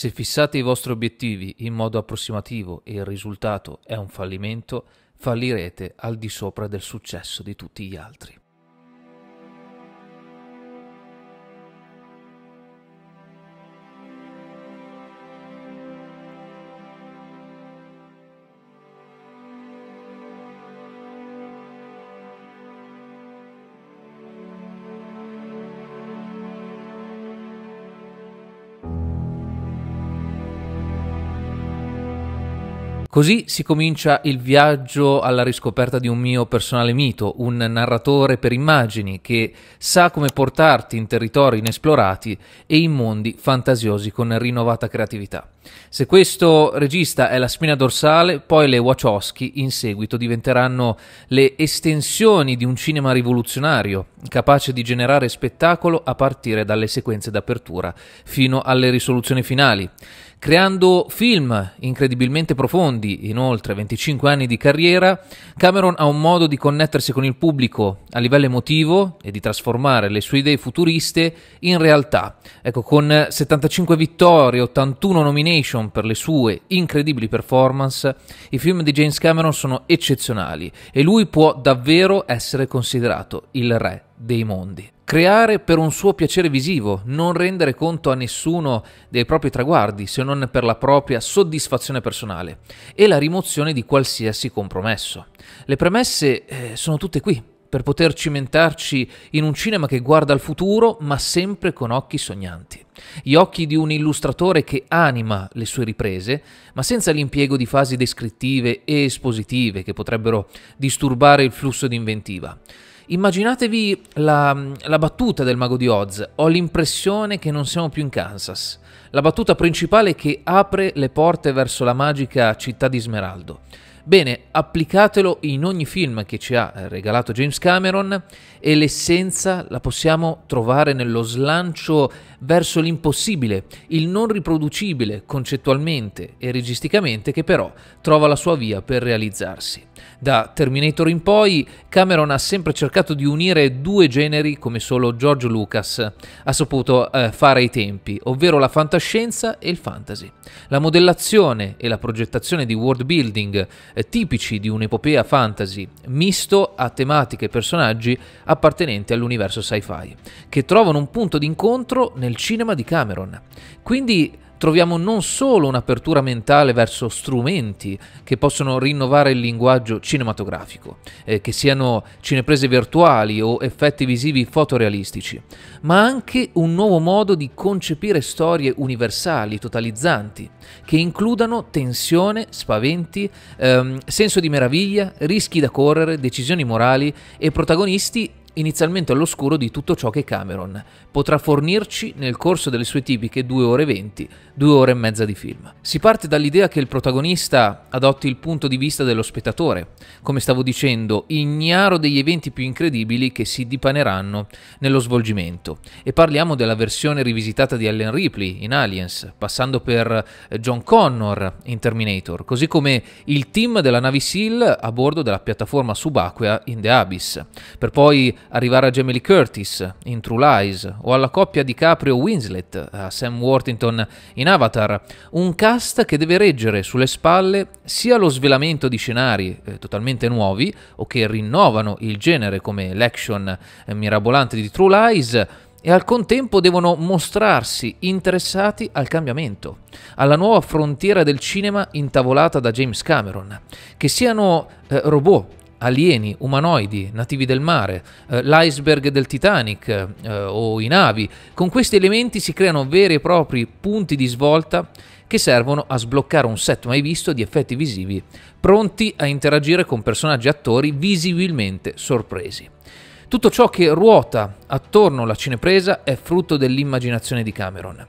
Se fissate i vostri obiettivi in modo approssimativo e il risultato è un fallimento, fallirete al di sopra del successo di tutti gli altri. Così si comincia il viaggio alla riscoperta di un mio personale mito, un narratore per immagini che sa come portarti in territori inesplorati e in mondi fantasiosi con rinnovata creatività. Se questo regista è la spina dorsale, poi le Wachowski in seguito diventeranno le estensioni di un cinema rivoluzionario, capace di generare spettacolo a partire dalle sequenze d'apertura fino alle risoluzioni finali, creando film incredibilmente profondi. In oltre 25 anni di carriera, Cameron ha un modo di connettersi con il pubblico a livello emotivo e di trasformare le sue idee futuriste in realtà. Ecco, con 75 vittorie, 81 nomination nomination per le sue incredibili performance, i film di James Cameron sono eccezionali e lui può davvero essere considerato il re dei mondi. Creare per un suo piacere visivo, non rendere conto a nessuno dei propri traguardi se non per la propria soddisfazione personale e la rimozione di qualsiasi compromesso. Le premesse eh, sono tutte qui per poter cimentarci in un cinema che guarda al futuro ma sempre con occhi sognanti. Gli occhi di un illustratore che anima le sue riprese, ma senza l'impiego di fasi descrittive e espositive che potrebbero disturbare il flusso di inventiva. Immaginatevi la, la battuta del mago di Oz, ho l'impressione che non siamo più in Kansas, la battuta principale che apre le porte verso la magica città di Smeraldo. Bene, applicatelo in ogni film che ci ha eh, regalato James Cameron e l'essenza la possiamo trovare nello slancio verso l'impossibile, il non riproducibile concettualmente e registicamente che però trova la sua via per realizzarsi. Da Terminator in poi, Cameron ha sempre cercato di unire due generi come solo George Lucas ha saputo eh, fare ai tempi, ovvero la fantascienza e il fantasy. La modellazione e la progettazione di world building, eh, tipici di un'epopea fantasy, misto a tematiche e personaggi appartenenti all'universo sci-fi, che trovano un punto d'incontro nel cinema di Cameron. Quindi troviamo non solo un'apertura mentale verso strumenti che possono rinnovare il linguaggio cinematografico, eh, che siano cineprese virtuali o effetti visivi fotorealistici, ma anche un nuovo modo di concepire storie universali, totalizzanti, che includano tensione, spaventi, ehm, senso di meraviglia, rischi da correre, decisioni morali e protagonisti inizialmente all'oscuro di tutto ciò che Cameron potrà fornirci nel corso delle sue tipiche 2 ore e 20, 2 ore e mezza di film. Si parte dall'idea che il protagonista adotti il punto di vista dello spettatore, come stavo dicendo, ignaro degli eventi più incredibili che si dipaneranno nello svolgimento. E parliamo della versione rivisitata di Allen Ripley in Aliens, passando per eh, John Connor in Terminator, così come il team della Navy SEAL a bordo della piattaforma subacquea in The Abyss, per poi arrivare a Jamie Lee Curtis in True Lies o alla coppia di Caprio Winslet a Sam Worthington in Avatar, un cast che deve reggere sulle spalle sia lo svelamento di scenari eh, totalmente nuovi o che rinnovano il genere come l'action eh, mirabolante di True Lies, e al contempo devono mostrarsi interessati al cambiamento, alla nuova frontiera del cinema intavolata da James Cameron, che siano eh, robot alieni, umanoidi, nativi del mare, eh, l'iceberg del Titanic eh, o i navi. Con questi elementi si creano veri e propri punti di svolta che servono a sbloccare un set mai visto di effetti visivi, pronti a interagire con personaggi e attori visibilmente sorpresi. Tutto ciò che ruota attorno alla cinepresa è frutto dell'immaginazione di Cameron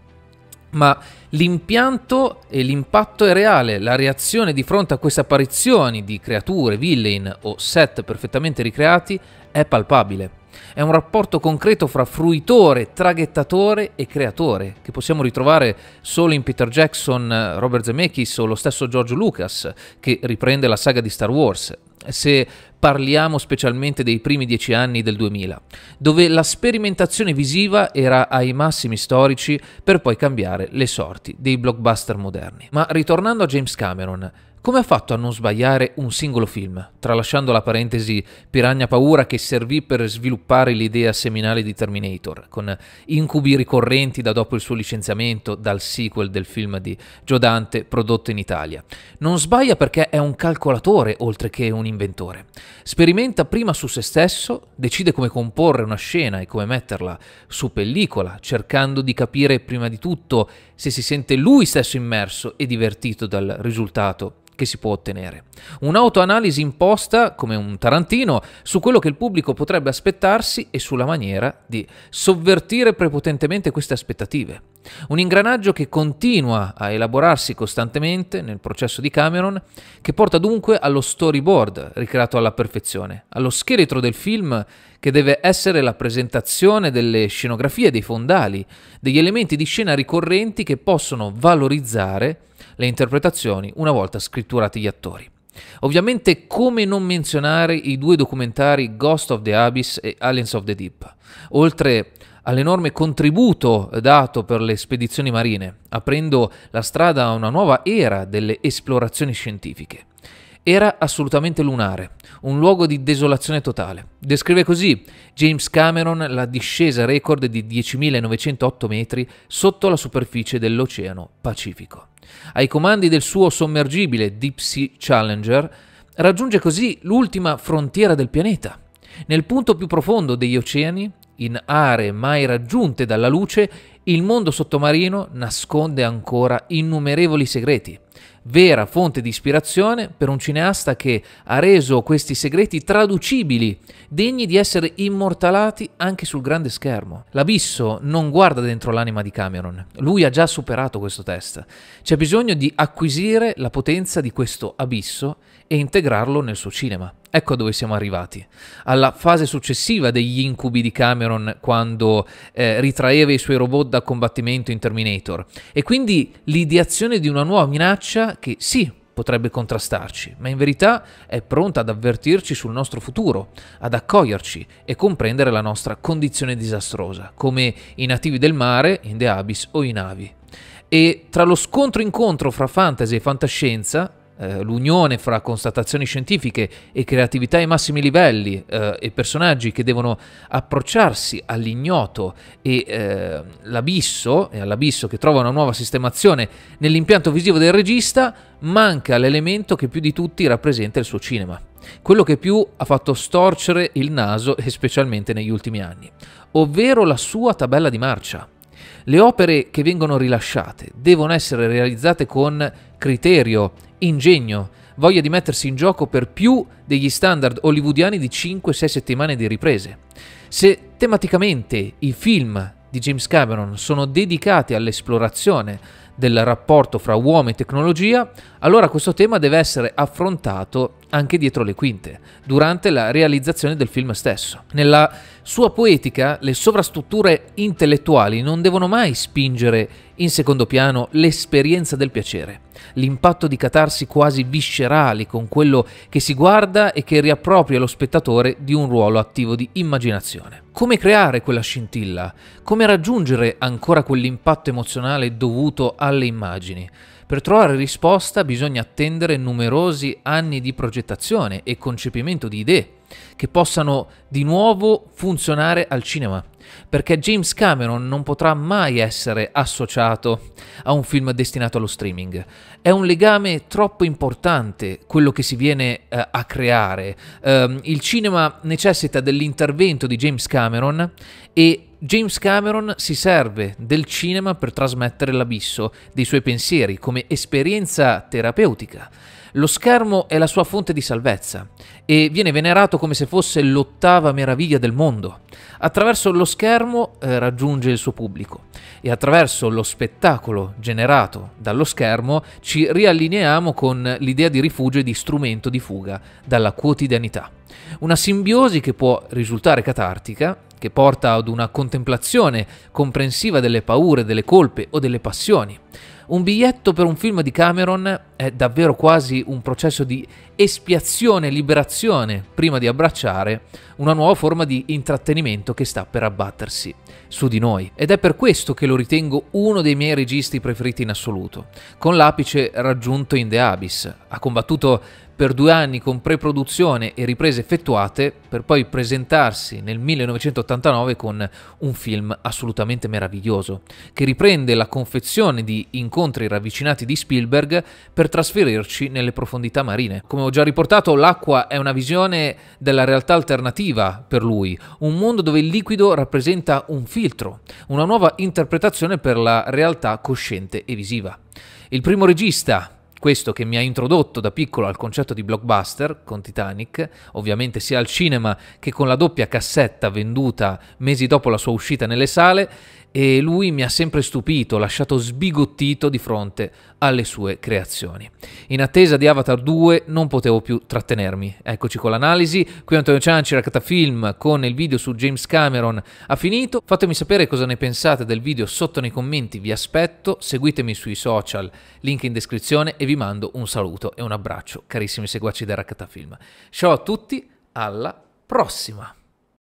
ma l'impianto e l'impatto è reale, la reazione di fronte a queste apparizioni di creature, villain o set perfettamente ricreati è palpabile. È un rapporto concreto fra fruitore, traghettatore e creatore, che possiamo ritrovare solo in Peter Jackson, eh, Robert Zemeckis o lo stesso George Lucas, che riprende la saga di Star Wars se parliamo specialmente dei primi dieci anni del 2000, dove la sperimentazione visiva era ai massimi storici per poi cambiare le sorti dei blockbuster moderni. Ma ritornando a James Cameron, come ha fatto a non sbagliare un singolo film, tralasciando la parentesi Piranha Paura che servì per sviluppare l'idea seminale di Terminator, con incubi ricorrenti da dopo il suo licenziamento dal sequel del film di Gio Dante prodotto in Italia. Non sbaglia perché è un calcolatore oltre che un inventore. Sperimenta prima su se stesso, decide come comporre una scena e come metterla su pellicola, cercando di capire prima di tutto se si sente lui stesso immerso e divertito dal risultato che si può ottenere. Un'autoanalisi imposta, come un Tarantino, su quello che il pubblico potrebbe aspettarsi e sulla maniera di sovvertire prepotentemente queste aspettative. Un ingranaggio che continua a elaborarsi costantemente nel processo di Cameron, che porta dunque allo storyboard ricreato alla perfezione, allo scheletro del film che deve essere la presentazione delle scenografie, dei fondali, degli elementi di scena ricorrenti che possono valorizzare le interpretazioni una volta scritturati gli attori. Ovviamente come non menzionare i due documentari Ghost of the Abyss e Aliens of the Deep, oltre all'enorme contributo dato per le spedizioni marine, aprendo la strada a una nuova era delle esplorazioni scientifiche. Era assolutamente lunare, un luogo di desolazione totale. Descrive così James Cameron la discesa record di 10.908 metri sotto la superficie dell'Oceano Pacifico. Ai comandi del suo sommergibile Deep Sea Challenger raggiunge così l'ultima frontiera del pianeta, nel punto più profondo degli oceani in aree mai raggiunte dalla luce, il mondo sottomarino nasconde ancora innumerevoli segreti, vera fonte di ispirazione per un cineasta che ha reso questi segreti traducibili, degni di essere immortalati anche sul grande schermo. L'abisso non guarda dentro l'anima di Cameron, lui ha già superato questo test. C'è bisogno di acquisire la potenza di questo abisso e integrarlo nel suo cinema. Ecco dove siamo arrivati, alla fase successiva degli incubi di Cameron quando eh, ritraeva i suoi robot da combattimento in Terminator e quindi l'ideazione di una nuova minaccia che sì, potrebbe contrastarci, ma in verità è pronta ad avvertirci sul nostro futuro, ad accoglierci e comprendere la nostra condizione disastrosa, come i nativi del mare, in The Abyss o i navi. E tra lo scontro-incontro fra fantasy e fantascienza, eh, l'unione fra constatazioni scientifiche e creatività ai massimi livelli eh, e personaggi che devono approcciarsi all'ignoto e, eh, l'abisso, e all'abisso che trova una nuova sistemazione nell'impianto visivo del regista, manca l'elemento che più di tutti rappresenta il suo cinema. Quello che più ha fatto storcere il naso, e specialmente negli ultimi anni, ovvero la sua tabella di marcia. Le opere che vengono rilasciate devono essere realizzate con criterio, ingegno, voglia di mettersi in gioco per più degli standard hollywoodiani di 5-6 settimane di riprese. Se tematicamente i film di James Cameron sono dedicati all'esplorazione del rapporto fra uomo e tecnologia, allora questo tema deve essere affrontato anche dietro le quinte, durante la realizzazione del film stesso. Nella sua poetica, le sovrastrutture intellettuali non devono mai spingere in secondo piano l'esperienza del piacere, l'impatto di catarsi quasi viscerali con quello che si guarda e che riappropria lo spettatore di un ruolo attivo di immaginazione. Come creare quella scintilla? Come raggiungere ancora quell'impatto emozionale dovuto alle immagini? Per trovare risposta bisogna attendere numerosi anni di progettazione progettazione e concepimento di idee che possano di nuovo funzionare al cinema, perché James Cameron non potrà mai essere associato a un film destinato allo streaming. È un legame troppo importante quello che si viene eh, a creare. Eh, il cinema necessita dell'intervento di James Cameron e James Cameron si serve del cinema per trasmettere l'abisso dei suoi pensieri come esperienza terapeutica lo schermo è la sua fonte di salvezza e viene venerato come se fosse l'ottava meraviglia del mondo. Attraverso lo schermo eh, raggiunge il suo pubblico e attraverso lo spettacolo generato dallo schermo ci riallineiamo con l'idea di rifugio e di strumento di fuga dalla quotidianità. Una simbiosi che può risultare catartica, che porta ad una contemplazione comprensiva delle paure, delle colpe o delle passioni. Un biglietto per un film di Cameron è davvero quasi un processo di espiazione, e liberazione, prima di abbracciare una nuova forma di intrattenimento che sta per abbattersi su di noi. Ed è per questo che lo ritengo uno dei miei registi preferiti in assoluto, con l'apice raggiunto in The Abyss. Ha combattuto per due anni con pre-produzione e riprese effettuate, per poi presentarsi nel 1989 con un film assolutamente meraviglioso, che riprende la confezione di incontri ravvicinati di Spielberg per trasferirci nelle profondità marine. Come ho già riportato, l'acqua è una visione della realtà alternativa per lui, un mondo dove il liquido rappresenta un filtro, una nuova interpretazione per la realtà cosciente e visiva. Il primo regista questo che mi ha introdotto da piccolo al concetto di blockbuster con Titanic, ovviamente sia al cinema che con la doppia cassetta venduta mesi dopo la sua uscita nelle sale, e lui mi ha sempre stupito, lasciato sbigottito di fronte alle sue creazioni. In attesa di Avatar 2 non potevo più trattenermi. Eccoci con l'analisi. Qui Antonio Cianci, Raccatafilm, con il video su James Cameron ha finito. Fatemi sapere cosa ne pensate del video sotto nei commenti, vi aspetto. Seguitemi sui social, link in descrizione e vi mando un saluto e un abbraccio, carissimi seguaci da Raccatafilm. Ciao a tutti, alla prossima!